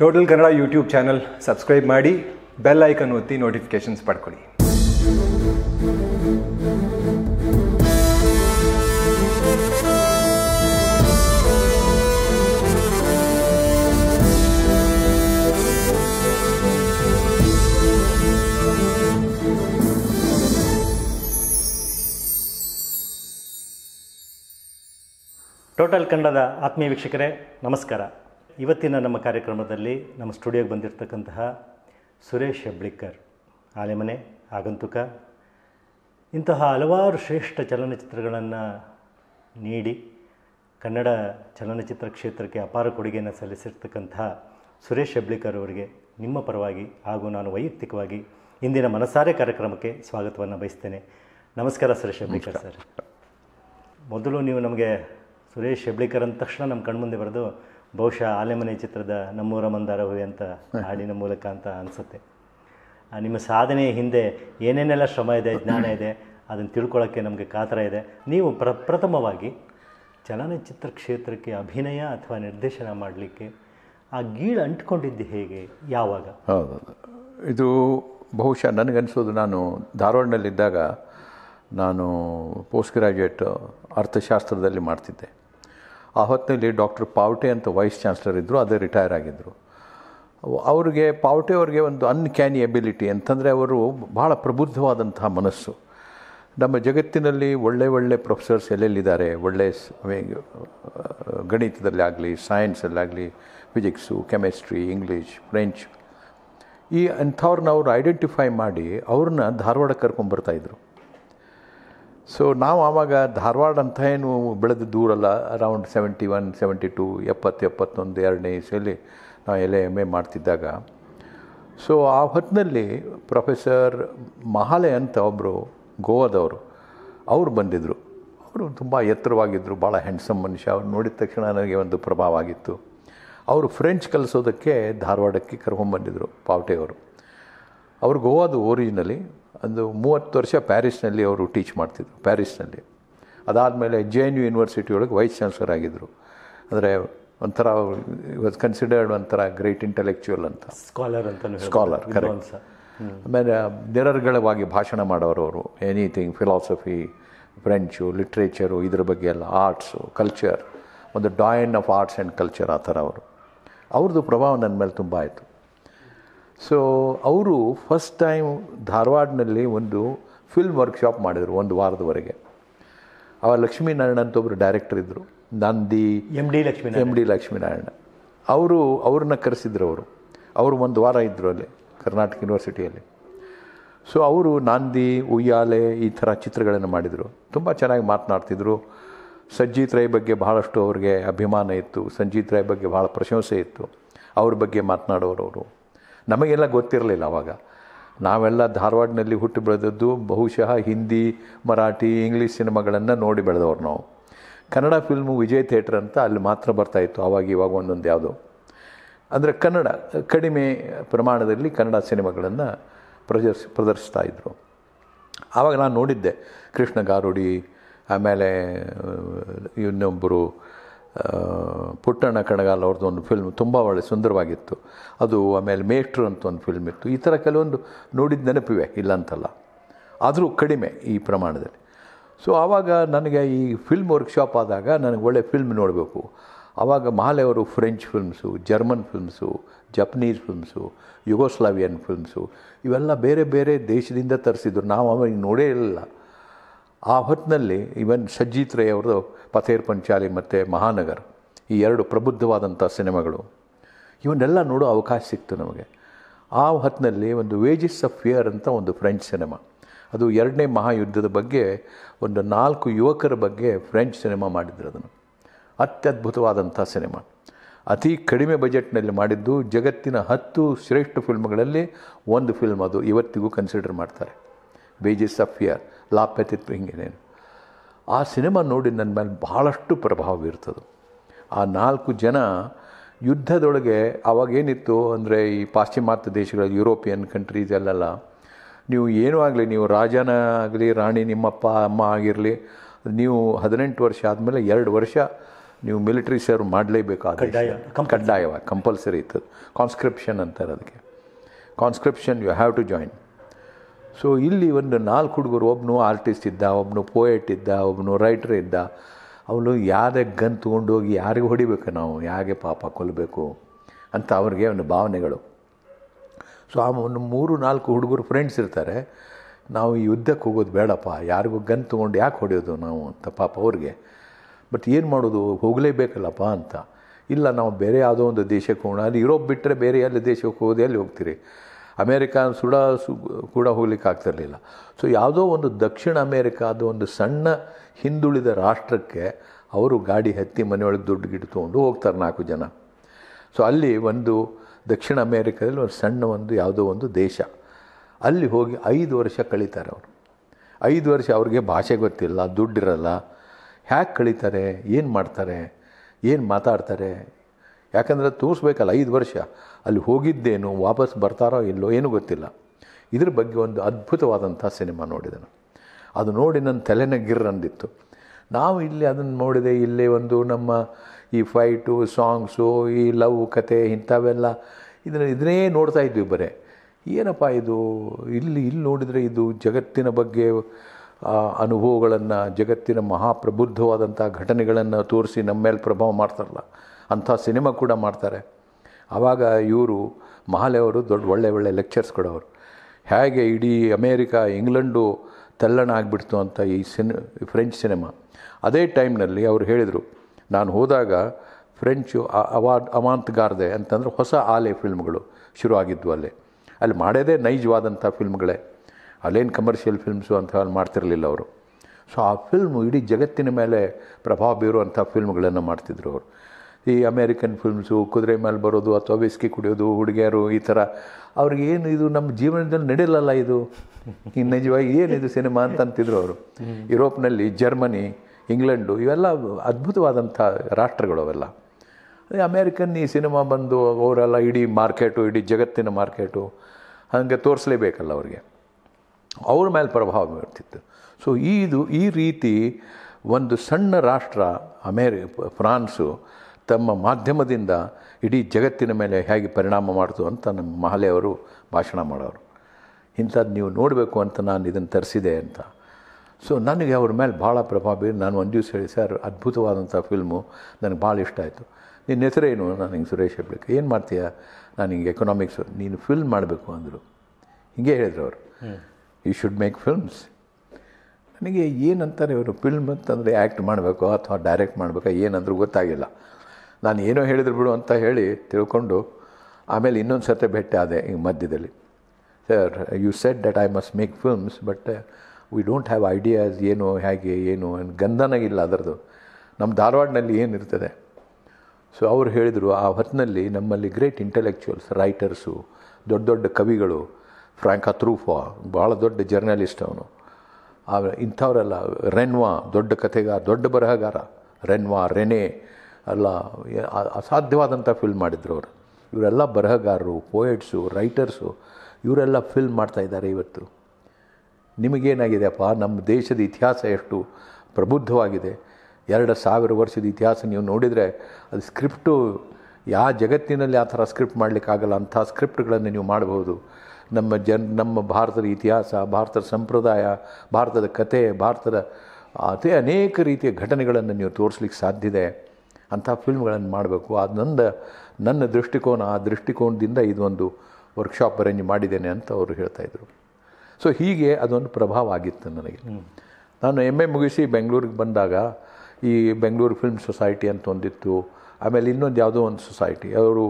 total Kannada YouTube channel subscribe ಮಾಡಿ bell icon ಒತ್ತಿ notifications ಪಡ್ಕೊಳ್ಳಿ ಟೋಟಲ್ ಕನ್ನಡದ ಆತ್ಮೀಯ ವೀಕ್ಷಕರೇ ನಮಸ್ಕಾರ ಇವತ್ತಿನ ನಮ್ಮ ಕಾರ್ಯಕ್ರಮದಲ್ಲಿ ನಮ್ಮ ಸ್ಟುಡಿಯೋಗೆ ಬಂದಿರತಕ್ಕಂತಹ ಸುರೇಶ್ ಹೆಬ್ಳಿಕರ್ ಆಲೆಮನೆ ಆಗಂತುಕ ಇಂತಹ ಹಲವಾರು ಶ್ರೇಷ್ಠ ಚಲನಚಿತ್ರಗಳನ್ನು ನೀಡಿ ಕನ್ನಡ ಚಲನಚಿತ್ರ ಕ್ಷೇತ್ರಕ್ಕೆ ಅಪಾರ ಕೊಡುಗೆಯನ್ನು ಸಲ್ಲಿಸಿರ್ತಕ್ಕಂತಹ ಸುರೇಶ್ ಹೆಬ್ಳಿಕರ್ ಅವರಿಗೆ ನಿಮ್ಮ ಪರವಾಗಿ ಹಾಗೂ ನಾನು ವೈಯಕ್ತಿಕವಾಗಿ ಇಂದಿನ ಮನಸಾರೆ ಕಾರ್ಯಕ್ರಮಕ್ಕೆ ಸ್ವಾಗತವನ್ನು ಬಯಸ್ತೇನೆ ನಮಸ್ಕಾರ ಸುರೇಶ್ ಹೆಬ್ಳಿಕರ್ ಸರ್ ಮೊದಲು ನೀವು ನಮಗೆ ಸುರೇಶ್ ಹೆಬ್ಳಿಕರ್ ಅಂದ ತಕ್ಷಣ ನಮ್ಮ ಕಣ್ಮುಂದೆ ಬರೆದು ಬಹುಶಃ ಆಲೆಮನೆ ಚಿತ್ರದ ನಮ್ಮೂರ ಮಂದಾರ ಹೂವೆ ಅಂತ ಹಾಡಿನ ಮೂಲಕ ಅಂತ ಅನಿಸುತ್ತೆ ನಿಮ್ಮ ಸಾಧನೆಯ ಹಿಂದೆ ಏನೇನೆಲ್ಲ ಶ್ರಮ ಇದೆ ಜ್ಞಾನ ಇದೆ ಅದನ್ನು ತಿಳ್ಕೊಳ್ಳೋಕ್ಕೆ ನಮಗೆ ಕಾತರ ಇದೆ ನೀವು ಪ್ರ ಪ್ರಥಮವಾಗಿ ಚಲನಚಿತ್ರ ಕ್ಷೇತ್ರಕ್ಕೆ ಅಭಿನಯ ಅಥವಾ ನಿರ್ದೇಶನ ಮಾಡಲಿಕ್ಕೆ ಆ ಗೀಳು ಅಂಟ್ಕೊಂಡಿದ್ದು ಹೇಗೆ ಯಾವಾಗ ಹೌದು ಇದು ಬಹುಶಃ ನನಗನ್ಸೋದು ನಾನು ಧಾರವಾಡದಲ್ಲಿದ್ದಾಗ ನಾನು ಪೋಸ್ಟ್ ಗ್ರ್ಯಾಜುಯೇಟ್ ಅರ್ಥಶಾಸ್ತ್ರದಲ್ಲಿ ಮಾಡ್ತಿದ್ದೆ ಆ ಹೊತ್ತಿನಲ್ಲಿ ಡಾಕ್ಟರ್ ಪಾವಟೆ ಅಂತ ವೈಸ್ ಚಾನ್ಸ್ಲರ್ ಇದ್ದರು ಅದೇ ರಿಟೈರ್ ಆಗಿದ್ದರು ಅವರಿಗೆ ಪಾವಟೆ ಅವ್ರಿಗೆ ಒಂದು ಅನ್ಕ್ಯಾನಿ ಎಬಿಲಿಟಿ ಅಂತಂದರೆ ಅವರು ಭಾಳ ಪ್ರಬುದ್ಧವಾದಂತಹ ಮನಸ್ಸು ನಮ್ಮ ಜಗತ್ತಿನಲ್ಲಿ ಒಳ್ಳೆ ಒಳ್ಳೆ ಪ್ರೊಫೆಸರ್ಸ್ ಎಲ್ಲೆಲ್ಲಿದ್ದಾರೆ ಒಳ್ಳೆ ಗಣಿತದಲ್ಲಿ ಆಗಲಿ ಸೈನ್ಸಲ್ಲಾಗಲಿ ಫಿಸಿಕ್ಸು ಕೆಮಿಸ್ಟ್ರಿ ಇಂಗ್ಲೀಷ್ ಫ್ರೆಂಚ್ ಈ ಅಂಥವ್ರನ್ನ ಅವರು ಐಡೆಂಟಿಫೈ ಮಾಡಿ ಅವ್ರನ್ನ ಧಾರವಾಡ ಕರ್ಕೊಂಬರ್ತಾಯಿದ್ರು ಸೊ ನಾವು ಆವಾಗ ಧಾರವಾಡ ಅಂತ ಏನು ಬೆಳೆದ ದೂರಲ್ಲ around seventy one seventy two ಎಪ್ಪತ್ತು ಎಪ್ಪತ್ತೊಂದು ಎರಡನೇ ಇಸಲ್ಲಿ ನಾವು ಎಲೆ ಎಮ್ ಎ ಮಾಡ್ತಿದ್ದಾಗ ಸೊ ಆ ಹೊತ್ತಿನಲ್ಲಿ ಪ್ರೊಫೆಸರ್ ಮಹಾಲೆ ಅಂತ ಒಬ್ಬರು ಗೋವಾದವರು ಅವರು ಬಂದಿದ್ದರು ಅವರು ತುಂಬ ಎತ್ತರವಾಗಿದ್ದರು ಭಾಳ ಹ್ಯಾಂಡ್ಸಮ್ ಮನುಷ್ಯ ಅವ್ರು ನೋಡಿದ ತಕ್ಷಣ ನನಗೆ ಒಂದು ಪ್ರಭಾವ ಆಗಿತ್ತು ಅವರು ಫ್ರೆಂಚ್ ಕಲಿಸೋದಕ್ಕೆ ಧಾರವಾಡಕ್ಕೆ ಕರ್ಕೊಂಬಂದಿದ್ದರು ಪಾವಟೆಯವರು ಅವರು ಗೋವಾದು ಓರಿಜಿನಲಿ ಒಂದು ಮೂವತ್ತು ವರ್ಷ ಪ್ಯಾರಿಸ್ನಲ್ಲಿ ಅವರು ಟೀಚ್ ಮಾಡ್ತಿದ್ರು ಪ್ಯಾರಿಸ್ನಲ್ಲಿ ಅದಾದಮೇಲೆ ಜೆ ಎನ್ ಯು ಯೂನಿವರ್ಸಿಟಿ ಒಳಗೆ ವೈಸ್ ಚಾನ್ಸಲರ್ ಆಗಿದ್ದರು ಅಂದರೆ ಒಂಥರ ವಾಸ್ ಕನ್ಸಿಡರ್ಡ್ ಒಂಥರ ಗ್ರೇಟ್ ಇಂಟೆಲೆಕ್ಚುಯಲ್ ಅಂತ ಸ್ಕಾಲರ್ ಅಂತ ಸ್ಕಾಲರ್ ಕರೆಕ್ಟ್ ಆಮೇಲೆ ನಿರರ್ಗಳವಾಗಿ ಭಾಷಣ ಮಾಡೋರು ಅವರು ಎನಿಥಿಂಗ್ ಫಿಲಾಸಫಿ ಫ್ರೆಂಚು ಲಿಟ್ರೇಚರು ಇದ್ರ ಬಗ್ಗೆ ಎಲ್ಲ ಆರ್ಟ್ಸು ಕಲ್ಚರ್ ಒಂದು doyen of arts and culture ಆ ಥರ ಅವರು ಅವ್ರದ್ದು ಪ್ರಭಾವ ನನ್ನ ಮೇಲೆ ತುಂಬ ಆಯಿತು ಸೊ ಅವರು ಫಸ್ಟ್ ಟೈಮ್ ಧಾರವಾಡನಲ್ಲಿ ಒಂದು ಫಿಲ್ಮ್ ವರ್ಕ್ಶಾಪ್ ಮಾಡಿದರು ಒಂದು ವಾರದವರೆಗೆ ಅವ ಲಕ್ಷ್ಮೀನಾರಾಯಣ ಅಂತ ಒಬ್ಬರು ಡೈರೆಕ್ಟರ್ ಇದ್ದರು Nandi M D Lakshmi M D Lakshminarayana ಅವರು ಅವ್ರನ್ನ ಕರೆಸಿದ್ರು ಅವರು ಅವರು ಒಂದು ವಾರ ಇದ್ದರು ಅಲ್ಲಿ ಕರ್ನಾಟಕ ಯೂನಿವರ್ಸಿಟಿಯಲ್ಲಿ ಸೊ ಅವರು ನಾಂದಿ ಉಯ್ಯಾಲೆ ಈ ಥರ ಚಿತ್ರಗಳನ್ನು ಮಾಡಿದರು ತುಂಬ ಚೆನ್ನಾಗಿ ಮಾತನಾಡ್ತಿದ್ರು ಸಂಜೀತ್ ರಾಯ್ ಬಗ್ಗೆ ಬಹಳಷ್ಟು ಅವ್ರಿಗೆ ಅಭಿಮಾನ ಇತ್ತು ಸಂಜೀತ್ ರಾಯ್ ಬಗ್ಗೆ ಭಾಳ ಪ್ರಶಂಸೆ ಇತ್ತು ಅವ್ರ ಬಗ್ಗೆ ಮಾತನಾಡೋರು ಅವರು ನಮಗೆಲ್ಲ ಗೊತ್ತಿರಲಿಲ್ಲ ಆವಾಗ ನಾವೆಲ್ಲ ಧಾರವಾಡನಲ್ಲಿ ಹುಟ್ಟಿ ಬೆಳೆದದ್ದು ಬಹುಶಃ ಹಿಂದಿ ಮರಾಠಿ ಇಂಗ್ಲೀಷ್ ಸಿನಿಮಾಗಳನ್ನು ನೋಡಿ ಬೆಳೆದವ್ರು ನಾವು ಕನ್ನಡ ಫಿಲ್ಮು ವಿಜಯ್ ಥಿಯೇಟ್ರ್ ಅಂತ ಅಲ್ಲಿ ಮಾತ್ರ ಬರ್ತಾಯಿತ್ತು ಆವಾಗ ಇವಾಗ ಒಂದೊಂದು ಯಾವುದು ಅಂದರೆ ಕನ್ನಡ ಕಡಿಮೆ ಪ್ರಮಾಣದಲ್ಲಿ ಕನ್ನಡ ಸಿನಿಮಾಗಳನ್ನು ಪ್ರದರ್ಶ ಪ್ರದರ್ಶಿಸ್ತಾ ಇದ್ದರು ಆವಾಗ ನಾನು ನೋಡಿದ್ದೆ ಕೃಷ್ಣ ಗಾರುಡಿ ಆಮೇಲೆ ಇನ್ನೊಬ್ಬರು ಪುಟ್ಟಣ್ಣ ಕಣಗಾಲ್ ಅವ್ರದ್ದು ಒಂದು ಫಿಲ್ಮ್ ತುಂಬ ಒಳ್ಳೆ ಸುಂದರವಾಗಿತ್ತು ಅದು ಆಮೇಲೆ ಮೇಷ್ಟ್ರು ಅಂತ ಒಂದು ಫಿಲ್ಮ್ ಇತ್ತು ಈ ಥರ ಕೆಲವೊಂದು ನೋಡಿದ ನೆನಪಿವೆ ಇಲ್ಲ ಅಂತಲ್ಲ ಆದರೂ ಕಡಿಮೆ ಈ ಪ್ರಮಾಣದಲ್ಲಿ ಸೊ ಆವಾಗ ನನಗೆ ಈ ಫಿಲ್ಮ್ ವರ್ಕ್ಶಾಪ್ ಆದಾಗ ನನಗೆ ಒಳ್ಳೆ ಫಿಲ್ಮ್ ನೋಡಬೇಕು ಆವಾಗ ಮಹಾಲೆಯವರು French films German films Japanese films Yugoslavian films ಇವೆಲ್ಲ ಬೇರೆ ಬೇರೆ ದೇಶದಿಂದ ತರಿಸಿದ್ರು ನಾವು ಅವಾಗ ನೋಡೇ ಇರಲಿಲ್ಲ ಆ ಹೊತ್ತಿನಲ್ಲಿ ಇವನ್ ಸಜ್ಜಿತ್ ರೈ ಅವ್ರದ್ದು ಪಥೇರ್ ಪಂಚಾಲಿ ಮತ್ತು ಮಹಾನಗರ್ ಈ ಎರಡು ಪ್ರಬುದ್ಧವಾದಂಥ ಸಿನಿಮಾಗಳು ಇವನ್ನೆಲ್ಲ ನೋಡೋ ಅವಕಾಶ ಸಿಕ್ತು ನಮಗೆ ಆ ಹೊತ್ತಿನಲ್ಲಿ ಒಂದು ವೇಜಿಸ್ ಆಫ್ ಫಿಯರ್ ಅಂತ ಒಂದು ಫ್ರೆಂಚ್ ಸಿನಿಮಾ ಅದು ಎರಡನೇ ಮಹಾಯುದ್ಧದ ಬಗ್ಗೆ ಒಂದು ನಾಲ್ಕು ಯುವಕರ ಬಗ್ಗೆ ಫ್ರೆಂಚ್ ಸಿನಿಮಾ ಮಾಡಿದ್ರು ಅದನ್ನು ಅತ್ಯದ್ಭುತವಾದಂಥ ಸಿನಿಮಾ ಅತಿ ಕಡಿಮೆ ಬಜೆಟ್ನಲ್ಲಿ ಮಾಡಿದ್ದು ಜಗತ್ತಿನ ಹತ್ತು ಶ್ರೇಷ್ಠ ಫಿಲ್ಮ್ಗಳಲ್ಲಿ ಒಂದು ಫಿಲ್ಮ್ ಅದು ಇವತ್ತಿಗೂ ಕನ್ಸಿಡರ್ ಮಾಡ್ತಾರೆ ಬೇಜಿಸ್ ಆಫ್ ಫಿಯರ್ ಲಾಪೆತಿತ್ತು ಹಿಂಗೇನೇನು ಆ ಸಿನಿಮಾ ನೋಡಿ ನನ್ನ ಮೇಲೆ ಭಾಳಷ್ಟು ಪ್ರಭಾವ ಬೀರ್ತದೆ ಆ ನಾಲ್ಕು ಜನ ಯುದ್ಧದೊಳಗೆ ಅವಾಗೇನಿತ್ತು ಅಂದರೆ ಈ ಪಾಶ್ಚಿಮಾತ್ಯ ದೇಶಗಳಲ್ಲಿ ಯುರೋಪಿಯನ್ ಕಂಟ್ರೀಸ್ ಎಲ್ಲೆಲ್ಲ ನೀವು ಏನೂ ಆಗಲಿ ನೀವು ರಾಜನ ಆಗಲಿ ರಾಣಿ ನಿಮ್ಮಪ್ಪ ಅಮ್ಮ ಆಗಿರಲಿ ನೀವು ಹದಿನೆಂಟು ವರ್ಷ ಆದಮೇಲೆ ಎರಡು ವರ್ಷ ನೀವು ಮಿಲಿಟ್ರಿ ಸರ್ವ್ ಮಾಡಲೇಬೇಕಾದ ಕಡ್ಡಾಯವಾಗಿ ಕಂಪಲ್ಸರಿ ಇತ್ತು ಕಾನ್ಸ್ಕ್ರಿಪ್ಷನ್ ಅಂತಾರೆ ಅದಕ್ಕೆ conscription you have to join so ಇಲ್ಲಿ ಒಂದು ನಾಲ್ಕು ಹುಡುಗರು ಒಬ್ಬನು ಆರ್ಟಿಸ್ಟ್ ಇದ್ದ ಒಬ್ಬನು ಪೋಯೆಟ್ ಇದ್ದ ಒಬ್ಬನು ರೈಟ್ರ್ ಇದ್ದ ಅವನು ಯಾರೇ ಗನ್ ತೊಗೊಂಡೋಗಿ ಯಾರಿಗೆ ಹೊಡಿಬೇಕು ನಾವು ಹೇಗೆ ಪಾಪ ಕೊಲ್ಲಬೇಕು ಅಂತ ಅವ್ರಿಗೆ ಒಂದು ಭಾವನೆಗಳು ಸೊ ಆ ಒಂದು ಮೂರು ನಾಲ್ಕು ಹುಡುಗರು ಫ್ರೆಂಡ್ಸ್ ಇರ್ತಾರೆ ನಾವು ಈ ಯುದ್ಧಕ್ಕೆ ಹೋಗೋದು ಬೇಡಪ್ಪ ಯಾರಿಗೂ ಗನ್ ತೊಗೊಂಡು ಯಾಕೆ ಹೊಡೆಯೋದು ನಾವು ಅಂತ ಪಾಪ ಅವ್ರಿಗೆ ಬಟ್ ಏನು ಮಾಡೋದು ಹೋಗಲೇಬೇಕಲ್ಲಪ್ಪ ಅಂತ ಇಲ್ಲ ನಾವು ಬೇರೆ ಯಾವುದೋ ಒಂದು ದೇಶಕ್ಕೆ ಹೋಗೋಣ ಅಲ್ಲಿ ಯುರೋಪ್ ಬಿಟ್ಟರೆ ಬೇರೆ ಎಲ್ಲ ದೇಶಕ್ಕೆ ಹೋಗೋದು ಎಲ್ಲಿ ಹೋಗ್ತೀರಿ ಅಮೇರಿಕಾ ಸುಡ ಸು ಕೂಡ ಹೋಗ್ಲಿಕ್ಕೆ ಆಗ್ತಿರಲಿಲ್ಲ ಸೊ ಯಾವುದೋ ಒಂದು ದಕ್ಷಿಣ ಅಮೇರಿಕಾದ ಒಂದು ಸಣ್ಣ ಹಿಂದುಳಿದ ರಾಷ್ಟ್ರಕ್ಕೆ ಅವರು ಗಾಡಿ ಹತ್ತಿ ಮನೆಯೊಳಗೆ ದುಡ್ಡು ಗಿಡ್ಡು ತೊಗೊಂಡು ಹೋಗ್ತಾರೆ ನಾಲ್ಕು ಜನ ಸೊ ಅಲ್ಲಿ ಒಂದು ದಕ್ಷಿಣ ಅಮೇರಿಕಾದಲ್ಲಿ ಒಂದು ಸಣ್ಣ ಒಂದು ಯಾವುದೋ ಒಂದು ದೇಶ ಅಲ್ಲಿ ಹೋಗಿ ಐದು ವರ್ಷ ಕಳೀತಾರೆ ಅವರು ಐದು ವರ್ಷ ಅವ್ರಿಗೆ ಭಾಷೆ ಗೊತ್ತಿಲ್ಲ ದುಡ್ಡಿರಲ್ಲ ಹ್ಯಾಕ್ ಕಳೀತಾರೆ ಏನು ಮಾಡ್ತಾರೆ ಏನು ಮಾತಾಡ್ತಾರೆ ಯಾಕಂದರೆ ತೋರಿಸ್ಬೇಕಲ್ಲ ಐದು ವರ್ಷ ಅಲ್ಲಿ ಹೋಗಿದ್ದೇನು ವಾಪಸ್ ಬರ್ತಾರೋ ಇಲ್ಲೋ ಏನೂ ಗೊತ್ತಿಲ್ಲ ಇದ್ರ ಬಗ್ಗೆ ಒಂದು ಅದ್ಭುತವಾದಂಥ ಸಿನಿಮಾ ನೋಡಿದನು ಅದು ನೋಡಿ ನನ್ನ ತಲೆನ ಗಿರ್ರಂದಿತ್ತು ನಾವು ಇಲ್ಲಿ ಅದನ್ನು ನೋಡಿದೆ ಇಲ್ಲಿ ಒಂದು ನಮ್ಮ ಈ ಫೈಟು ಸಾಂಗ್ಸು ಈ ಲವ್ ಕತೆ ಇಂಥವೆಲ್ಲ ಇದನ್ನು ಇದನ್ನೇ ನೋಡ್ತಾ ಇದ್ವಿ ಬರೀ ಏನಪ್ಪ ಇದು ಇಲ್ಲಿ ಇಲ್ಲಿ ನೋಡಿದರೆ ಇದು ಜಗತ್ತಿನ ಬಗ್ಗೆ ಅನುಭವಗಳನ್ನು ಜಗತ್ತಿನ ಮಹಾಪ್ರಬುದ್ಧವಾದಂಥ ಘಟನೆಗಳನ್ನು ತೋರಿಸಿ ನಮ್ಮ ಮೇಲೆ ಪ್ರಭಾವ ಮಾಡ್ತಾರಲ್ಲ ಅಂಥ ಸಿನಿಮಾ ಕೂಡ ಮಾಡ್ತಾರೆ ಆವಾಗ ಇವರು ಮಹಾಲೆ ಅವರು ದೊಡ್ಡ ಒಳ್ಳೆ ಒಳ್ಳೆ ಲೆಕ್ಚರ್ಸ್ ಕೊಡೋರು ಹೇಗೆ ಇಡೀ ಅಮೇರಿಕಾ ಇಂಗ್ಲೆಂಡು ತಲ್ಲಣ ಆಗಿಬಿಡ್ತು ಅಂತ ಈ ಸಿನಿ ಫ್ರೆಂಚ್ ಸಿನಿಮಾ ಅದೇ ಟೈಮ್ನಲ್ಲಿ ಅವರು ಹೇಳಿದರು ನಾನು ಹೋದಾಗ ಫ್ರೆಂಚು ಅವಾರ್ಡ್ ಗಾರ್ದೆ ಅಂತಂದರೆ ಹೊಸ ಆಲೆ ಫಿಲ್ಮ್ಗಳು ಶುರು ಆಗಿದ್ವು ಅಲ್ಲಿ ಅಲ್ಲಿ ಮಾಡೋದೇ ನೈಜವಾದಂಥ ಫಿಲ್ಮ್ಗಳೇ ಅಲ್ಲೇನು ಕಮರ್ಷಿಯಲ್ ಫಿಲ್ಮ್ಸು ಅಂತ ಅಲ್ಲಿ ಮಾಡ್ತಿರಲಿಲ್ಲ ಅವರು ಸೊ ಆ ಫಿಲ್ಮು ಇಡೀ ಜಗತ್ತಿನ ಮೇಲೆ ಪ್ರಭಾವ ಬೀರುವಂಥ ಫಿಲ್ಮ್ಗಳನ್ನು ಮಾಡ್ತಿದ್ರು ಅವರು ಈ ಅಮೇರಿಕನ್ ಫಿಲ್ಮ್ಸು ಕುದುರೆ ಮೇಲೆ ಬರೋದು ಅಥವಾ ವಿಸ್ಕಿ ಕುಡಿಯೋದು ಹುಡುಗಿಯರು ಈ ಥರ ಅವ್ರಿಗೆ ಏನು ಇದು ನಮ್ಮ ಜೀವನದಲ್ಲಿ ನಡೆಯಲ್ಲ ಇದು ಇನ್ನು ನಿಜವಾಗಿ ಏನಿದು ಸಿನಿಮಾ ಅಂತ ಅಂತಿದ್ರು ಅವರು ಯುರೋಪ್ನಲ್ಲಿ ಜರ್ಮನಿ ಇಂಗ್ಲೆಂಡು ಇವೆಲ್ಲ ಅದ್ಭುತವಾದಂಥ ರಾಷ್ಟ್ರಗಳು ಅವೆಲ್ಲ ಅಮೇರಿಕನ್ ಈ ಸಿನಿಮಾ ಬಂದು ಅವರೆಲ್ಲ ಇಡೀ ಮಾರ್ಕೆಟು ಇಡೀ ಜಗತ್ತಿನ ಮಾರ್ಕೆಟು ಹಾಗೆ ತೋರಿಸಲೇಬೇಕಲ್ಲ ಅವ್ರಿಗೆ ಅವ್ರ ಮೇಲೆ ಪ್ರಭಾವ ಬೀರ್ತಿತ್ತು ಸೊ ಈ ಇದು ಈ ರೀತಿ ಒಂದು ಸಣ್ಣ ರಾಷ್ಟ್ರ ಅಮೇರಿ ಫ್ರಾನ್ಸು ತಮ್ಮ ಮಾಧ್ಯಮದಿಂದ ಇಡೀ ಜಗತ್ತಿನ ಮೇಲೆ ಹೇಗೆ ಪರಿಣಾಮ ಮಾಡಿತು ಅಂತ ನಮ್ಮ ಮಹಲೆಯವರು ಭಾಷಣ ಮಾಡೋರು ಇಂಥದ್ದು ನೀವು ನೋಡಬೇಕು ಅಂತ ನಾನು ಇದನ್ನು ತರಿಸಿದೆ ಅಂತ ಸೊ ನನಗೆ ಅವ್ರ ಮೇಲೆ ಭಾಳ ಪ್ರಭಾವ ಬೀರಿ ನಾನು ಒಂದು ದಿವಸ ಹೇಳಿ ಸರ್ ಅದ್ಭುತವಾದಂಥ ಫಿಲ್ಮು ನನಗೆ ಭಾಳ ಇಷ್ಟ ಆಯಿತು ನಿನ್ನ ಹೆಸರೇನು ನಾನು ಹಿಂಗೆ ಸುರೇಶ್ ಹೇಳಬೇಕು ಏನು ಮಾಡ್ತೀಯ ನಾನು ಹಿಂಗೆ ಎಕನಾಮಿಕ್ಸ್ ನೀನು ಫಿಲ್ಮ್ ಮಾಡಬೇಕು ಅಂದರು ಹೀಗೆ ಹೇಳಿದ್ರು ಅವರು ಯು ಶುಡ್ ಮೇಕ್ ಫಿಲ್ಮ್ಸ್ ನನಗೆ ಏನಂತಾರೆ ಇವರು ಫಿಲ್ಮ್ ಅಂತಂದರೆ ಆ್ಯಕ್ಟ್ ಮಾಡಬೇಕು ಅಥವಾ ಡೈರೆಕ್ಟ್ ಮಾಡಬೇಕಾ ಏನಂದ್ರೂ ಗೊತ್ತಾಗಿಲ್ಲ ನಾನು ಏನೋ ಹೇಳಿದ್ರು ಬಿಡು ಅಂತ ಹೇಳಿ ತಿಳ್ಕೊಂಡು ಆಮೇಲೆ ಇನ್ನೊಂದು ಸರ್ತಿ ಭೇಟಿ ಆದೆ ಈ ಮಧ್ಯದಲ್ಲಿ sir you said that I must make films but we don't have ideas ಏನು ಹೇಗೆ ಏನು ಇಲ್ಲ ಅದರದು ನಮ್ಮ ಧಾರವಾಡನಲ್ಲಿ ಏನಿರ್ತದೆ ಸೊ ಅವರು ಹೇಳಿದರು ಆ ಹೊತ್ತಿನಲ್ಲಿ ನಮ್ಮಲ್ಲಿ ಗ್ರೇಟ್ ಇಂಟೆಲೆಕ್ಚುಯಲ್ಸ್ ರೈಟರ್ಸು ದೊಡ್ಡ ದೊಡ್ಡ ಕವಿಗಳು ಫ್ರಾಂಕ್ ಅತ್ರೂಫಾ ಭಾಳ ದೊಡ್ಡ ಜರ್ನಲಿಸ್ಟ್ ಅವನು ಆ ಇಂಥವರೆಲ್ಲ ರೆನ್ವಾ ದೊಡ್ಡ ಕಥೆಗಾರ ದೊಡ್ಡ ಬರಹಗಾರ ರೆನ್ವಾ ರೆನೆ ಅಲ್ಲ ಅಸಾಧ್ಯವಾದಂಥ ಫಿಲ್ಮ್ ಮಾಡಿದ್ರು ಅವರು ಇವರೆಲ್ಲ ಬರಹಗಾರರು ಪೋಯೆಟ್ಸು ರೈಟರ್ಸು ಇವರೆಲ್ಲ ಫಿಲ್ಮ್ ಇದ್ದಾರೆ ಇವತ್ತು ಅಪ್ಪ ನಮ್ಮ ದೇಶದ ಇತಿಹಾಸ ಎಷ್ಟು ಪ್ರಬುದ್ಧವಾಗಿದೆ ಎರಡು ಸಾವಿರ ವರ್ಷದ ಇತಿಹಾಸ ನೀವು ನೋಡಿದರೆ ಅದು ಸ್ಕ್ರಿಪ್ಟು ಯಾವ ಜಗತ್ತಿನಲ್ಲಿ ಆ ಥರ ಸ್ಕ್ರಿಪ್ಟ್ ಮಾಡಲಿಕ್ಕಾಗಲ್ಲ ಅಂಥ ಸ್ಕ್ರಿಪ್ಟ್ಗಳನ್ನು ನೀವು ಮಾಡಬಹುದು ನಮ್ಮ ಜನ್ ನಮ್ಮ ಭಾರತದ ಇತಿಹಾಸ ಭಾರತದ ಸಂಪ್ರದಾಯ ಭಾರತದ ಕತೆ ಭಾರತದ ಅತಿ ಅನೇಕ ರೀತಿಯ ಘಟನೆಗಳನ್ನು ನೀವು ತೋರಿಸ್ಲಿಕ್ಕೆ ಇದೆ ಅಂಥ ಫಿಲ್ಮ್ಗಳನ್ನು ಮಾಡಬೇಕು ಅದು ನಂದು ನನ್ನ ದೃಷ್ಟಿಕೋನ ಆ ದೃಷ್ಟಿಕೋನದಿಂದ ಇದೊಂದು ವರ್ಕ್ಶಾಪ್ ಅರೇಂಜ್ ಮಾಡಿದ್ದೇನೆ ಅಂತ ಅವರು ಹೇಳ್ತಾಯಿದ್ರು ಸೊ ಹೀಗೆ ಅದೊಂದು ಪ್ರಭಾವ ಆಗಿತ್ತು ನನಗೆ ನಾನು ಎಮ್ ಎ ಮುಗಿಸಿ ಬೆಂಗಳೂರಿಗೆ ಬಂದಾಗ ಈ ಬೆಂಗಳೂರು ಫಿಲ್ಮ್ ಸೊಸೈಟಿ ಅಂತ ಒಂದಿತ್ತು ಆಮೇಲೆ ಇನ್ನೊಂದು ಯಾವುದೋ ಒಂದು ಸೊಸೈಟಿ ಅವರು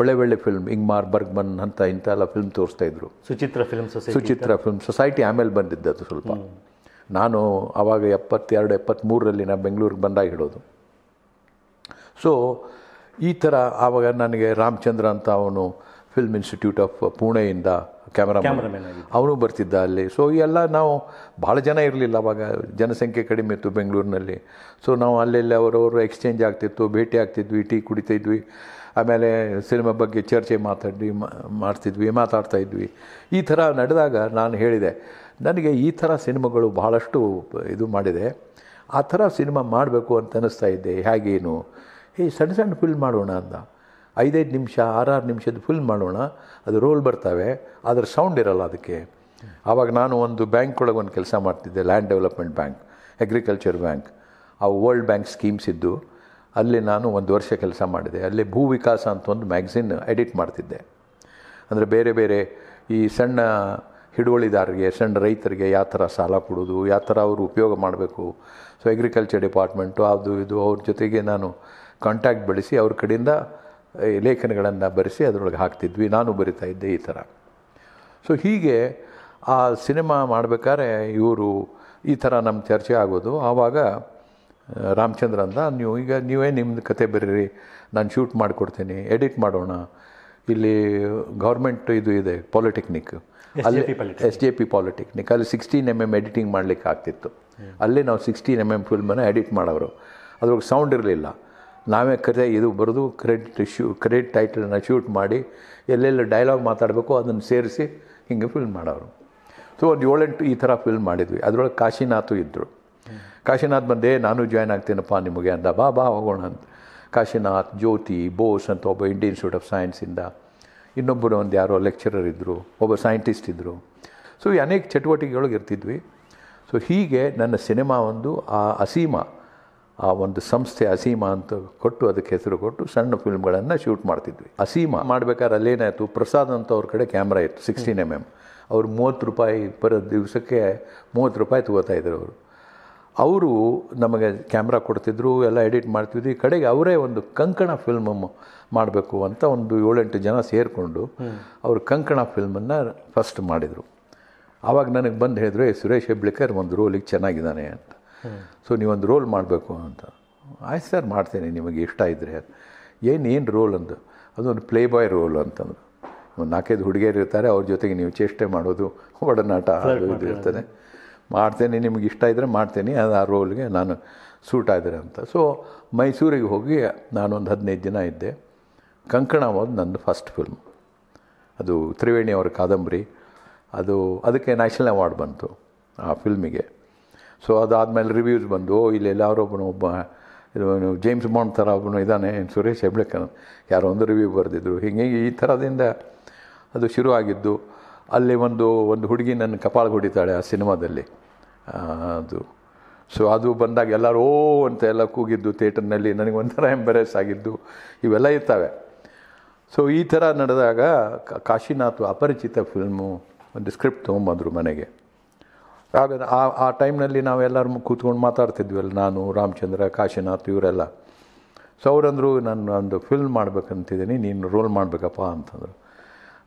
ಒಳ್ಳೆ ಒಳ್ಳೆ ಫಿಲ್ಮ್ ಇಂಗ್ಮಾರ್ ಬರ್ಗ್ಮನ್ ಅಂತ ಇಂಥ ಎಲ್ಲ ಫಿಲ್ಮ್ ತೋರಿಸ್ತಾಯಿದ್ರು Suchitra film society Suchitra film society ಆಮೇಲೆ ಬಂದಿದ್ದದು ಸ್ವಲ್ಪ ನಾನು ಆವಾಗ ಎಪ್ಪತ್ತೆರಡು ಎಪ್ಪತ್ತ್ಮೂರರಲ್ಲಿ ನಾನು ಬೆಂಗಳೂರಿಗೆ ಬಂದಾಗ ಸೊ ಈ ಥರ ಆವಾಗ ನನಗೆ ರಾಮಚಂದ್ರ ಅಂತ ಅವನು ಫಿಲ್ಮ್ ಇನ್ಸ್ಟಿಟ್ಯೂಟ್ ಆಫ್ ಪುಣೆಯಿಂದ ಕ್ಯಾಮರಾ ಅವನು ಬರ್ತಿದ್ದ ಅಲ್ಲಿ ಸೊ ಎಲ್ಲ ನಾವು ಭಾಳ ಜನ ಇರಲಿಲ್ಲ ಅವಾಗ ಜನಸಂಖ್ಯೆ ಕಡಿಮೆ ಇತ್ತು ಬೆಂಗಳೂರಿನಲ್ಲಿ ಸೊ ನಾವು ಅಲ್ಲೆಲ್ಲಿ ಅವರವರು ಎಕ್ಸ್ಚೇಂಜ್ ಆಗ್ತಿತ್ತು ಭೇಟಿ ಆಗ್ತಿದ್ವಿ ಟೀ ಕುಡಿತಿದ್ವಿ ಆಮೇಲೆ ಸಿನಿಮಾ ಬಗ್ಗೆ ಚರ್ಚೆ ಮಾತಾಡಿ ಮಾಡ್ತಿದ್ವಿ ಮಾತಾಡ್ತಾ ಇದ್ವಿ ಈ ಥರ ನಡೆದಾಗ ನಾನು ಹೇಳಿದೆ ನನಗೆ ಈ ಥರ ಸಿನಿಮಾಗಳು ಭಾಳಷ್ಟು ಇದು ಮಾಡಿದೆ ಆ ಥರ ಸಿನಿಮಾ ಮಾಡಬೇಕು ಅಂತ ಅನ್ನಿಸ್ತಾ ಇದ್ದೆ ಹೇಗೇನು ಹೇ ಸಣ್ಣ ಸಣ್ಣ ಫಿಲ್ ಮಾಡೋಣ ಅಂತ ಐದೈದು ನಿಮಿಷ ಆರಾರು ನಿಮಿಷದ ಫಿಲ್ ಮಾಡೋಣ ಅದು ರೋಲ್ ಬರ್ತವೆ ಅದರ ಸೌಂಡ್ ಇರಲ್ಲ ಅದಕ್ಕೆ ಆವಾಗ ನಾನು ಒಂದು ಬ್ಯಾಂಕ್ ಒಳಗೆ ಒಂದು ಕೆಲಸ ಮಾಡ್ತಿದ್ದೆ land development bank agriculture bank ಆ ವರ್ಲ್ಡ್ ಬ್ಯಾಂಕ್ ಸ್ಕೀಮ್ಸ್ ಇದ್ದು ಅಲ್ಲಿ ನಾನು ಒಂದು ವರ್ಷ ಕೆಲಸ ಮಾಡಿದೆ ಅಲ್ಲಿ ಭೂ ವಿಕಾಸ ಅಂತ ಒಂದು ಮ್ಯಾಗ್ಝಿನ್ ಎಡಿಟ್ ಮಾಡ್ತಿದ್ದೆ ಅಂದರೆ ಬೇರೆ ಬೇರೆ ಈ ಸಣ್ಣ ಹಿಡುವಳಿದಾರರಿಗೆ ಸಣ್ಣ ರೈತರಿಗೆ ಯಾವ ಥರ ಸಾಲ ಕೊಡೋದು ಯಾವ ಥರ ಅವರು ಉಪಯೋಗ ಮಾಡಬೇಕು ಸೊ ಅಗ್ರಿಕಲ್ಚರ್ ಡಿಪಾರ್ಟ್ಮೆಂಟು ಅದು ಇದು ಅವ್ರ ಜೊತೆಗೆ ನಾನು ಕಾಂಟ್ಯಾಕ್ಟ್ ಬಳಸಿ ಅವ್ರ ಕಡೆಯಿಂದ ಲೇಖನಗಳನ್ನು ಬರೆಸಿ ಅದರೊಳಗೆ ಹಾಕ್ತಿದ್ವಿ ನಾನು ಬರಿತಾ ಇದ್ದೆ ಈ ಥರ ಸೊ ಹೀಗೆ ಆ ಸಿನಿಮಾ ಮಾಡಬೇಕಾದ್ರೆ ಇವರು ಈ ಥರ ನಮ್ಮ ಚರ್ಚೆ ಆಗೋದು ಆವಾಗ ರಾಮಚಂದ್ರ ಅಂದ ನೀವು ಈಗ ನೀವೇ ನಿಮ್ಮದು ಕತೆ ಬರೀರಿ ನಾನು ಶೂಟ್ ಮಾಡಿಕೊಡ್ತೀನಿ ಎಡಿಟ್ ಮಾಡೋಣ ಇಲ್ಲಿ ಗೌರ್ಮೆಂಟ್ ಇದು ಇದೆ ಪಾಲಿಟೆಕ್ನಿಕ್ ಅಲ್ಲಿ ಎಸ್ ಜೆ ಪಿ ಪಾಲಿಟೆಕ್ನಿಕ್ ಅಲ್ಲಿ ಸಿಕ್ಸ್ಟೀನ್ ಎಮ್ ಎಮ್ ಎಡಿಟಿಂಗ್ ಮಾಡಲಿಕ್ಕೆ ಆಗ್ತಿತ್ತು ಅಲ್ಲಿ ನಾವು ಸಿಕ್ಸ್ಟೀನ್ ಎಮ್ ಎಮ್ ಫಿಲ್ಮನ್ನು ಎಡಿಟ್ ಮಾಡೋರು ಅದ್ರೊಳಗೆ ಸೌಂಡ್ ಇರಲಿಲ್ಲ ನಾವೇ ಕರೆ ಇದು ಬರೆದು ಕ್ರೆಡಿಟ್ ಶೂ ಕ್ರೆಡಿಟ್ ಟೈಟಲನ್ನು ಶೂಟ್ ಮಾಡಿ ಎಲ್ಲೆಲ್ಲ ಡೈಲಾಗ್ ಮಾತಾಡಬೇಕು ಅದನ್ನು ಸೇರಿಸಿ ಹಿಂಗೆ ಫಿಲ್ಮ್ ಮಾಡೋರು ಸೊ ಒಂದು ಏಳೆಂಟು ಈ ಥರ ಫಿಲ್ಮ್ ಮಾಡಿದ್ವಿ ಅದರೊಳಗೆ ಕಾಶಿನಾಥು ಇದ್ದರು ಕಾಶಿನಾಥ್ ಬಂದೆ ನಾನು ಜಾಯ್ನ್ ಆಗ್ತೀನಪ್ಪ ನಿಮಗೆ ಅಂದ ಬಾ ಬಾ ಹೋಗೋಣ ಅಂತ ಕಾಶಿನಾಥ್ ಜ್ಯೋತಿ ಬೋಸ್ ಅಂತ ಒಬ್ಬ ಇಂಡಿಯನ್ ಇನ್ಸ್ಟಿಟ್ಯೂಟ್ ಆಫ್ ಸೈನ್ಸಿಂದ ಇನ್ನೊಬ್ಬರು ಒಂದು ಯಾರೋ ಲೆಕ್ಚರರ್ ಇದ್ದರು ಒಬ್ಬ ಸೈಂಟಿಸ್ಟ್ ಇದ್ದರು ಸೊ ಈ ಅನೇಕ ಚಟುವಟಿಕೆಗಳಿಗೆ ಇರ್ತಿದ್ವಿ ಸೊ ಹೀಗೆ ನನ್ನ ಸಿನಿಮಾ ಒಂದು ಆ ಅಸೀಮ ಆ ಒಂದು ಸಂಸ್ಥೆ ಅಸೀಮಾ ಅಂತ ಕೊಟ್ಟು ಅದಕ್ಕೆ ಹೆಸರು ಕೊಟ್ಟು ಸಣ್ಣ ಫಿಲ್ಮ್ಗಳನ್ನು ಶೂಟ್ ಮಾಡ್ತಿದ್ವಿ ಅಸೀಮಾ ಮಾಡಬೇಕಾದ್ರೆ ಅಲ್ಲೇನಾಯಿತು ಪ್ರಸಾದ್ ಅಂತ ಅವ್ರ ಕಡೆ ಕ್ಯಾಮ್ರಾ ಇತ್ತು ಸಿಕ್ಸ್ಟೀನ್ ಎಮ್ ಎಮ್ ಅವ್ರು ಮೂವತ್ತು ರೂಪಾಯಿ ಪರ ದಿವಸಕ್ಕೆ ಮೂವತ್ತು ರೂಪಾಯಿ ತಗೋತಾ ಇದ್ರು ಅವರು ಅವರು ನಮಗೆ ಕ್ಯಾಮ್ರಾ ಕೊಡ್ತಿದ್ರು ಎಲ್ಲ ಎಡಿಟ್ ಮಾಡ್ತಿದ್ವಿ ಕಡೆಗೆ ಅವರೇ ಒಂದು ಕಂಕಣ ಫಿಲ್ಮ್ ಮಾಡಬೇಕು ಅಂತ ಒಂದು ಏಳೆಂಟು ಜನ ಸೇರಿಕೊಂಡು ಅವರು ಕಂಕಣ ಫಿಲ್ಮನ್ನು ಫಸ್ಟ್ ಮಾಡಿದರು ಆವಾಗ ನನಗೆ ಬಂದು ಹೇಳಿದ್ರು ಸುರೇಶ್ ಹೆಬ್ಳಿಕರ್ ಒಂದು ರೋಲಿಗೆ ಚೆನ್ನಾಗಿದ್ದಾನೆ ಅಂತ ಸೊ ನೀವೊಂದು ರೋಲ್ ಮಾಡಬೇಕು ಅಂತ ಆಯ್ತು ಸರ್ ಮಾಡ್ತೇನೆ ನಿಮಗೆ ಇಷ್ಟ ಇದ್ದರೆ ಏನು ಏನು ರೋಲ್ ಅಂತ ಅದೊಂದು ಪ್ಲೇ ಬಾಯ್ ರೋಲ್ ಅಂತಂದು ಒಂದು ನಾಲ್ಕೈದು ಹುಡುಗಿಯರು ಇರ್ತಾರೆ ಅವ್ರ ಜೊತೆಗೆ ನೀವು ಚೇಷ್ಟೆ ಮಾಡೋದು ಒಡನಾಟ ಅದು ಇರ್ತದೆ ಮಾಡ್ತೇನೆ ನಿಮಗೆ ಇಷ್ಟ ಇದ್ದರೆ ಮಾಡ್ತೇನೆ ಅದು ಆ ರೋಲ್ಗೆ ನಾನು ಸೂಟ್ ಆದರೆ ಅಂತ ಸೊ ಮೈಸೂರಿಗೆ ಹೋಗಿ ನಾನೊಂದು ಹದಿನೈದು ದಿನ ಇದ್ದೆ ಕಂಕಣ ಒಂದು ನಂದು ಫಸ್ಟ್ ಫಿಲ್ಮ್ ಅದು ತ್ರಿವೇಣಿ ಅವರ ಕಾದಂಬರಿ ಅದು ಅದಕ್ಕೆ ನ್ಯಾಷನಲ್ ಅವಾರ್ಡ್ ಬಂತು ಆ ಫಿಲ್ಮಿಗೆ ಸೊ ಅದಾದಮೇಲೆ ರಿವ್ಯೂಸ್ ಬಂದು ಇಲ್ಲಿ ಎಲ್ಲಾರೋ ಒಬ್ಬನು ಒಬ್ಬ ಜೇಮ್ಸ್ ಬಾಂಡ್ ಥರ ಒಬ್ಬನು ಇದ್ದಾನೆ ಸುರೇಶ್ ಹೆಬ್ಳೇಕರ್ ಯಾರೋ ಒಂದು ರಿವ್ಯೂ ಬರೆದಿದ್ರು ಹಿಂಗೆ ಈ ಥರದಿಂದ ಅದು ಶುರು ಆಗಿದ್ದು ಅಲ್ಲಿ ಒಂದು ಒಂದು ಹುಡುಗಿ ನನ್ನ ಕಪಾಳ ಹೊಡಿತಾಳೆ ಆ ಸಿನಿಮಾದಲ್ಲಿ ಅದು ಸೊ ಅದು ಬಂದಾಗ ಎಲ್ಲರೂ ಓ ಅಂತ ಎಲ್ಲ ಕೂಗಿದ್ದು ಥಿಯೇಟರ್ನಲ್ಲಿ ನನಗೆ ಒಂಥರ ಎಂಬರೆಸ್ ಆಗಿದ್ದು ಇವೆಲ್ಲ ಇರ್ತವೆ ಸೊ ಈ ಥರ ನಡೆದಾಗ ಕಾಶಿನಾಥ್ ಅಪರಿಚಿತ ಫಿಲ್ಮು ಒಂದು ಸ್ಕ್ರಿಪ್ಟ್ ತೊಗೊಂಬಂದರು ಮನೆಗೆ ಆಗ ಆ ಆ ಟೈಮ್ನಲ್ಲಿ ನಾವೆಲ್ಲರೂ ಕೂತ್ಕೊಂಡು ಮಾತಾಡ್ತಿದ್ವಿ ಅಲ್ಲ ನಾನು ರಾಮಚಂದ್ರ ಕಾಶಿನಾಥ್ ಇವರೆಲ್ಲ ಸೊ ಅವರಂದರು ನಾನು ಒಂದು ಫಿಲ್ಮ್ ಮಾಡ್ಬೇಕಂತಿದ್ದೀನಿ ನೀನು ರೋಲ್ ಮಾಡಬೇಕಪ್ಪ ಅಂತಂದರು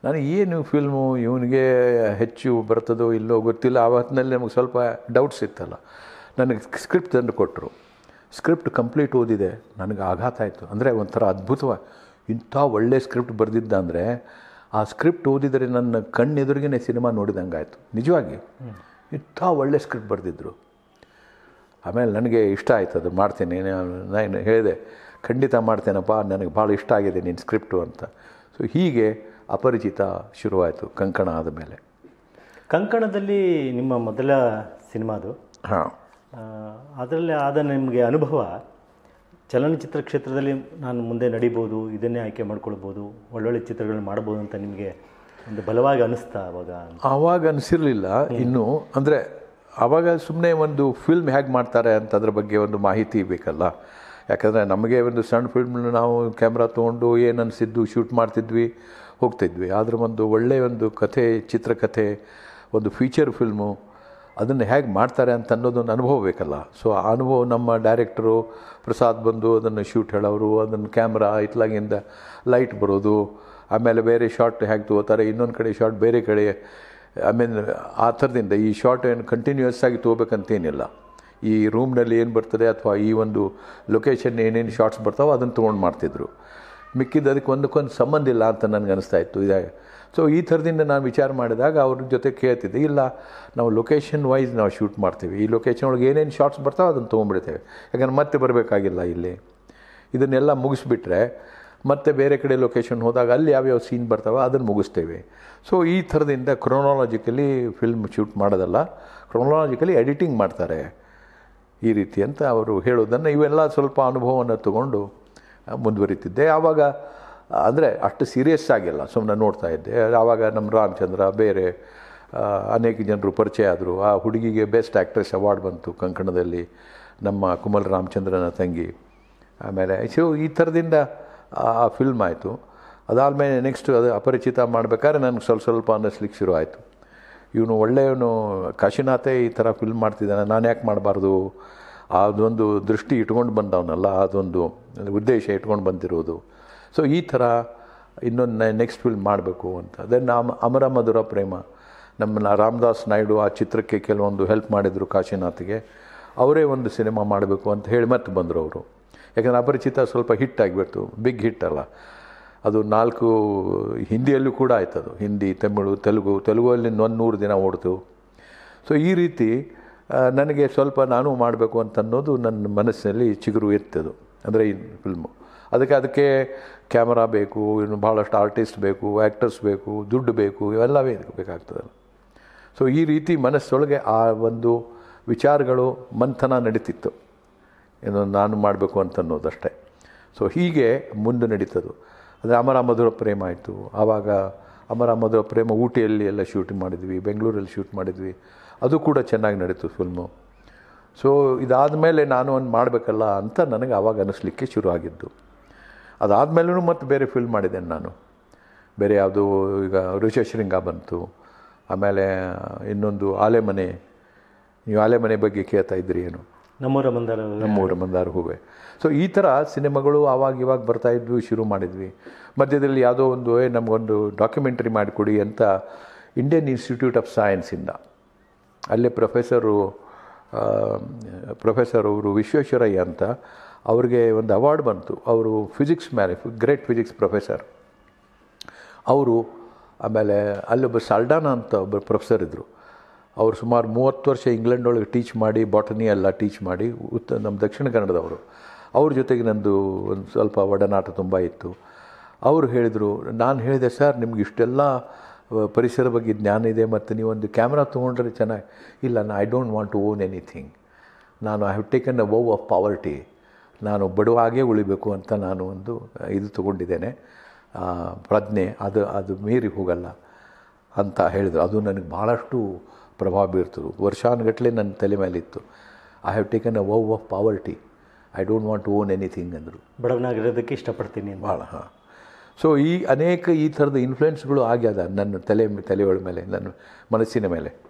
ನನಗೆ ಏನು ಫಿಲ್ಮು ಇವನಿಗೆ ಹೆಚ್ಚು ಬರ್ತದೋ ಇಲ್ಲೋ ಗೊತ್ತಿಲ್ಲ ಆವತ್ತಿನಲ್ಲಿ ನಮಗೆ ಸ್ವಲ್ಪ ಡೌಟ್ಸ್ ಇತ್ತಲ್ಲ ನನಗೆ ಸ್ಕ್ರಿಪ್ಟ್ ತಂದು ಕೊಟ್ಟರು ಸ್ಕ್ರಿಪ್ಟ್ ಕಂಪ್ಲೀಟ್ ಓದಿದೆ ನನಗೆ ಆಘಾತ ಆಯಿತು ಅಂದರೆ ಒಂಥರ ಅದ್ಭುತವ ಇಂಥ ಒಳ್ಳೆ ಸ್ಕ್ರಿಪ್ಟ್ ಬರೆದಿದ್ದ ಅಂದರೆ ಆ ಸ್ಕ್ರಿಪ್ಟ್ ಓದಿದರೆ ನನ್ನ ಕಣ್ಣೆದುರಿಗೇನೆ ಸಿನಿಮಾ ನೋಡಿದಂಗೆ ಆಯಿತು ನಿಜವಾಗಿ ಇಂಥ ಒಳ್ಳೆ ಸ್ಕ್ರಿಪ್ಟ್ ಬರೆದಿದ್ದರು ಆಮೇಲೆ ನನಗೆ ಇಷ್ಟ ಆಯ್ತು ಅದು ಮಾಡ್ತೀನಿ ನಾನು ಹೇಳಿದೆ ಖಂಡಿತ ಮಾಡ್ತೇನಪ್ಪ ನನಗೆ ಭಾಳ ಇಷ್ಟ ಆಗಿದೆ ನಿನ್ನ ಸ್ಕ್ರಿಪ್ಟು ಅಂತ ಸೊ ಹೀಗೆ ಅಪರಿಚಿತ ಶುರುವಾಯಿತು ಕಂಕಣ ಆದ ಮೇಲೆ ಕಂಕಣದಲ್ಲಿ ನಿಮ್ಮ ಮೊದಲ ಸಿನಿಮಾದು ಹಾಂ ಅದರಲ್ಲಿ ಆದ ನಿಮಗೆ ಅನುಭವ ಚಲನಚಿತ್ರ ಕ್ಷೇತ್ರದಲ್ಲಿ ನಾನು ಮುಂದೆ ನಡಿಬೋದು ಇದನ್ನೇ ಆಯ್ಕೆ ಮಾಡ್ಕೊಳ್ಬೋದು ಒಳ್ಳೊಳ್ಳೆ ಚಿತ್ರಗಳನ್ನ ಮಾಡ್ಬೋದು ಅಂತ ನಿಮಗೆ ಒಂದು ಬಲವಾಗಿ ಅನಿಸ್ತಾ ಅವಾಗ ಆವಾಗ ಅನಿಸಿರಲಿಲ್ಲ ಇನ್ನು ಅಂದರೆ ಆವಾಗ ಸುಮ್ಮನೆ ಒಂದು ಫಿಲ್ಮ್ ಹೇಗೆ ಮಾಡ್ತಾರೆ ಅಂತ ಬಗ್ಗೆ ಒಂದು ಮಾಹಿತಿ ಬೇಕಲ್ಲ ಯಾಕಂದರೆ ನಮಗೆ ಒಂದು ಸಣ್ಣ ಫಿಲ್ಮ್ನ ನಾವು ಕ್ಯಾಮ್ರಾ ತೊಗೊಂಡು ಏನು ಅನಿಸಿದ್ದು ಶೂಟ್ ಮಾಡ್ತಿದ್ವಿ ಹೋಗ್ತಿದ್ವಿ ಆದರೆ ಒಂದು ಒಳ್ಳೆಯ ಒಂದು ಕಥೆ ಚಿತ್ರಕಥೆ ಒಂದು ಫೀಚರ್ ಫಿಲ್ಮು ಅದನ್ನು ಹೇಗೆ ಮಾಡ್ತಾರೆ ಅಂತ ಅನ್ನೋದೊಂದು ಅನುಭವ ಬೇಕಲ್ಲ ಸೊ ಆ ಅನುಭವ ನಮ್ಮ ಡೈರೆಕ್ಟರು ಪ್ರಸಾದ್ ಬಂದು ಅದನ್ನು ಶೂಟ್ ಹೇಳೋರು ಅದನ್ನು ಕ್ಯಾಮ್ರಾ ಇಟ್ಲಾಗಿಂದ ಲೈಟ್ ಬರೋದು ಆಮೇಲೆ ಬೇರೆ ಶಾರ್ಟ್ ಹ್ಯಾಂಗೆ ತಗೋತಾರೆ ಇನ್ನೊಂದು ಕಡೆ ಶಾರ್ಟ್ ಬೇರೆ ಕಡೆ ಐ ಮೀನ್ ಆ ಥರದಿಂದ ಈ ಶಾರ್ಟ್ ಏನು ಕಂಟಿನ್ಯೂಯಸ್ ಆಗಿ ತೊಗೋಬೇಕಂತೇನಿಲ್ಲ ಈ ರೂಮ್ನಲ್ಲಿ ಏನು ಬರ್ತದೆ ಅಥವಾ ಈ ಒಂದು ಲೊಕೇಶನ್ ಏನೇನು ಶಾರ್ಟ್ಸ್ ಬರ್ತಾವೋ ಅದನ್ನು ತೊಗೊಂಡು ಮಾಡ್ತಿದ್ರು ಮಿಕ್ಕಿದ್ದು ಅದಕ್ಕೆ ಒಂದಕ್ಕೊಂದು ಸಂಬಂಧ ಇಲ್ಲ ಅಂತ ನನಗೆ ಅನಿಸ್ತಾ ಇತ್ತು ಇದಾಗ ಸೊ ಈ ಥರದಿಂದ ನಾನು ವಿಚಾರ ಮಾಡಿದಾಗ ಅವ್ರ ಜೊತೆ ಕೇಳ್ತಿದ್ದೆ ಇಲ್ಲ ನಾವು ಲೊಕೇಶನ್ ವೈಸ್ ನಾವು ಶೂಟ್ ಮಾಡ್ತೀವಿ ಈ ಲೊಕೇಶನ್ ಒಳಗೆ ಏನೇನು ಶಾರ್ಟ್ಸ್ ಬರ್ತಾವೋ ಅದನ್ನು ತೊಗೊಂಡ್ಬಿಡ್ತೇವೆ ಯಾಕಂದ್ರೆ ಮತ್ತೆ ಬರಬೇಕಾಗಿಲ್ಲ ಇಲ್ಲಿ ಇದನ್ನೆಲ್ಲ ಮುಗಿಸ್ಬಿಟ್ರೆ ಮತ್ತು ಬೇರೆ ಕಡೆ ಲೊಕೇಶನ್ ಹೋದಾಗ ಅಲ್ಲಿ ಯಾವ್ಯಾವ ಸೀನ್ ಬರ್ತಾವೆ ಅದನ್ನು ಮುಗಿಸ್ತೇವೆ ಸೊ ಈ ಥರದಿಂದ ಕ್ರೊನಾಲಜಿಕಲಿ ಫಿಲ್ಮ್ ಶೂಟ್ ಮಾಡೋದಲ್ಲ ಕ್ರೊನಾಲಜಿಕಲಿ ಎಡಿಟಿಂಗ್ ಮಾಡ್ತಾರೆ ಈ ರೀತಿ ಅಂತ ಅವರು ಹೇಳೋದನ್ನು ಇವೆಲ್ಲ ಸ್ವಲ್ಪ ಅನುಭವವನ್ನು ತಗೊಂಡು ಮುಂದುವರಿತಿದ್ದೆ ಆವಾಗ ಅಂದರೆ ಅಷ್ಟು ಸೀರಿಯಸ್ ಆಗಿಲ್ಲ ಸುಮ್ಮನೆ ನೋಡ್ತಾ ಇದ್ದೆ ಆವಾಗ ನಮ್ಮ ರಾಮಚಂದ್ರ ಬೇರೆ ಅನೇಕ ಜನರು ಪರಿಚಯ ಆದರು ಆ ಹುಡುಗಿಗೆ ಬೆಸ್ಟ್ ಆ್ಯಕ್ಟ್ರೆಸ್ ಅವಾರ್ಡ್ ಬಂತು ಕಂಕಣದಲ್ಲಿ ನಮ್ಮ ಕುಮಲ್ ರಾಮಚಂದ್ರನ ತಂಗಿ ಆಮೇಲೆ ಸೊ ಈ ಥರದಿಂದ ಆ ಫಿಲ್ಮ್ ಆಯಿತು ಅದಾದಮೇಲೆ ನೆಕ್ಸ್ಟ್ ಅದು ಅಪರಿಚಿತ ಮಾಡಬೇಕಾದ್ರೆ ನನಗೆ ಸ್ವಲ್ಪ ಸ್ವಲ್ಪ ಅನ್ನಿಸ್ಲಿಕ್ಕೆ ಶುರು ಆಯಿತು ಇವನು ಒಳ್ಳೆಯವನು ಕಾಶಿನಾಥೇ ಈ ಥರ ಫಿಲ್ಮ್ ಮಾಡ್ತಿದ್ದಾನೆ ನಾನು ಯಾಕೆ ಮಾಡಬಾರ್ದು ಅದೊಂದು ದೃಷ್ಟಿ ಇಟ್ಕೊಂಡು ಬಂದವನಲ್ಲ ಅದೊಂದು ಉದ್ದೇಶ ಇಟ್ಕೊಂಡು ಬಂದಿರೋದು ಸೊ ಈ ಥರ ಇನ್ನೊಂದು ನೆಕ್ಸ್ಟ್ ಫಿಲ್ಮ್ ಮಾಡಬೇಕು ಅಂತ ದೆನ್ ಅಮರ ಮಧುರ ಪ್ರೇಮ ನಮ್ಮ ರಾಮದಾಸ್ ನಾಯ್ಡು ಆ ಚಿತ್ರಕ್ಕೆ ಕೆಲವೊಂದು ಹೆಲ್ಪ್ ಮಾಡಿದರು ಕಾಶಿನಾಥ್ಗೆ ಅವರೇ ಒಂದು ಸಿನಿಮಾ ಮಾಡಬೇಕು ಅಂತ ಹೇಳಿ ಮತ್ತೆ ಬಂದರು ಅವರು ಯಾಕಂದರೆ ಅಪರಿಚಿತ ಸ್ವಲ್ಪ ಹಿಟ್ ಆಗಿಬಿಡ್ತು ಬಿಗ್ ಹಿಟ್ ಅಲ್ಲ ಅದು ನಾಲ್ಕು ಹಿಂದಿಯಲ್ಲೂ ಕೂಡ ಆಯ್ತದು ಹಿಂದಿ ತಮಿಳು ತೆಲುಗು ತೆಲುಗುವಲ್ಲಿ ಒಂದು ನೂರು ದಿನ ಓಡ್ತು ಸೊ ಈ ರೀತಿ ನನಗೆ ಸ್ವಲ್ಪ ನಾನು ಮಾಡಬೇಕು ಅಂತ ಅನ್ನೋದು ನನ್ನ ಮನಸ್ಸಿನಲ್ಲಿ ಚಿಗುರು ಇರ್ತದೆ ಅಂದರೆ ಈ ಫಿಲ್ಮು ಅದಕ್ಕೆ ಅದಕ್ಕೆ ಕ್ಯಾಮರಾ ಬೇಕು ಇನ್ನು ಭಾಳಷ್ಟು ಆರ್ಟಿಸ್ಟ್ ಬೇಕು ಆ್ಯಕ್ಟರ್ಸ್ ಬೇಕು ದುಡ್ಡು ಬೇಕು ಇವೆಲ್ಲವೇ ಬೇಕಾಗ್ತದೆ ಸೊ ಈ ರೀತಿ ಮನಸ್ಸೊಳಗೆ ಆ ಒಂದು ವಿಚಾರಗಳು ಮಂಥನ ನಡೀತಿತ್ತು ಏನೋ ನಾನು ಮಾಡಬೇಕು ಅಂತ ಅನ್ನೋದಷ್ಟೇ ಸೊ ಹೀಗೆ ಮುಂದೆ ನಡೀತದು ಅಂದರೆ ಅಮರ ಮಧುರ ಪ್ರೇಮ ಆಯಿತು ಆವಾಗ ಅಮರ ಮಧುರ ಪ್ರೇಮ ಊಟಿಯಲ್ಲಿ ಎಲ್ಲ ಶೂಟ್ ಮಾಡಿದ್ವಿ ಬೆಂಗಳೂರಲ್ಲಿ ಶೂಟ್ ಮಾಡಿದ್ವಿ ಅದು ಕೂಡ ಚೆನ್ನಾಗಿ ನಡೀತು ಫಿಲ್ಮು ಸೊ ಇದಾದ ಮೇಲೆ ನಾನು ಒಂದು ಮಾಡಬೇಕಲ್ಲ ಅಂತ ನನಗೆ ಆವಾಗ ಅನ್ನಿಸ್ಲಿಕ್ಕೆ ಶುರು ಆಗಿದ್ದು ಅದಾದಮೇಲೂ ಮತ್ತು ಬೇರೆ ಫಿಲ್ಮ್ ಮಾಡಿದ್ದೇನೆ ನಾನು ಬೇರೆ ಯಾವುದು ಈಗ ಋಷಶೃಂಗ ಬಂತು ಆಮೇಲೆ ಇನ್ನೊಂದು ಆಲೆಮನೆ ನೀವು ಆಲೆಮನೆ ಬಗ್ಗೆ ಕೇಳ್ತಾ ಇದ್ರಿ ಏನು ನಮ್ಮೂರ ಮಂದಾರ ನಮ್ಮೂರ ಮಂದಾರ ಹೂವೆ ಸೊ ಈ ಥರ ಸಿನಿಮಾಗಳು ಆವಾಗ ಇವಾಗ ಬರ್ತಾ ಇದ್ವಿ ಶುರು ಮಾಡಿದ್ವಿ ಮಧ್ಯದಲ್ಲಿ ಯಾವುದೋ ಒಂದು ನಮಗೊಂದು ಡಾಕ್ಯುಮೆಂಟ್ರಿ ಮಾಡಿಕೊಡಿ ಅಂತ ಇಂಡಿಯನ್ ಇನ್ಸ್ಟಿಟ್ಯೂಟ್ ಆಫ್ ಸೈನ್ಸಿಂದ ಅಲ್ಲೇ ಪ್ರೊಫೆಸರು ಪ್ರೊಫೆಸರ್ ಅವರು ವಿಶ್ವೇಶ್ವರಯ್ಯ ಅಂತ ಅವ್ರಿಗೆ ಒಂದು ಅವಾರ್ಡ್ ಬಂತು ಅವರು physics man great physics professor ಅವರು ಆಮೇಲೆ ಅಲ್ಲೊಬ್ಬರು ಸಾಲ್ಡಾನ ಅಂತ ಒಬ್ಬ ಪ್ರೊಫೆಸರ್ ಇದ್ದರು ಅವರು ಸುಮಾರು ಮೂವತ್ತು ವರ್ಷ ಇಂಗ್ಲೆಂಡ್ ಒಳಗೆ ಟೀಚ್ ಮಾಡಿ ಬಾಟನಿ ಎಲ್ಲ ಟೀಚ್ ಮಾಡಿ ಉತ್ತ ನಮ್ಮ ದಕ್ಷಿಣ ಕನ್ನಡದವರು ಅವ್ರ ಜೊತೆಗೆ ನಂದು ಒಂದು ಸ್ವಲ್ಪ ಒಡನಾಟ ತುಂಬ ಇತ್ತು ಅವರು ಹೇಳಿದರು ನಾನು ಹೇಳಿದೆ ಸರ್ ನಿಮ್ಗೆ ಇಷ್ಟೆಲ್ಲ ಪರಿಸರ ಬಗ್ಗೆ ಜ್ಞಾನ ಇದೆ ಮತ್ತು ನೀವೊಂದು ಕ್ಯಾಮ್ರಾ ತೊಗೊಂಡ್ರೆ ಚೆನ್ನಾಗಿ ಇಲ್ಲ ನಾನು I don't want to own anything ನಾನು I have taken a vow of poverty ನಾನು ಬಡವಾಗೇ ಉಳಿಬೇಕು ಅಂತ ನಾನು ಒಂದು ಇದು ತಗೊಂಡಿದ್ದೇನೆ ಪ್ರಜ್ಞೆ ಅದು ಅದು ಮೀರಿ ಹೋಗಲ್ಲ ಅಂತ ಹೇಳಿದರು ಅದು ನನಗೆ ಭಾಳಷ್ಟು ಪ್ರಭಾವ ಬೀರ್ತರು ವರ್ಷಾನುಗಟ್ಲೆ ನನ್ನ ತಲೆ ಮೇಲೆ ಇತ್ತು I have taken a vow of poverty I don't want to own anything ಅಂದರು ಬಡವನಾಗಿರೋದಕ್ಕೆ ಇಷ್ಟಪಡ್ತೀನಿ ಭಾಳ ಹಾಂ ಸೊ ಈ ಅನೇಕ ಈ ಥರದ ಇನ್ಫ್ಲುಯೆನ್ಸ್ಗಳು ಆಗ್ಯದ ನನ್ನ ತಲೆ ತಲೆಗಳ ಮೇಲೆ ನನ್ನ ಮನಸ್ಸಿನ ಮೇಲೆ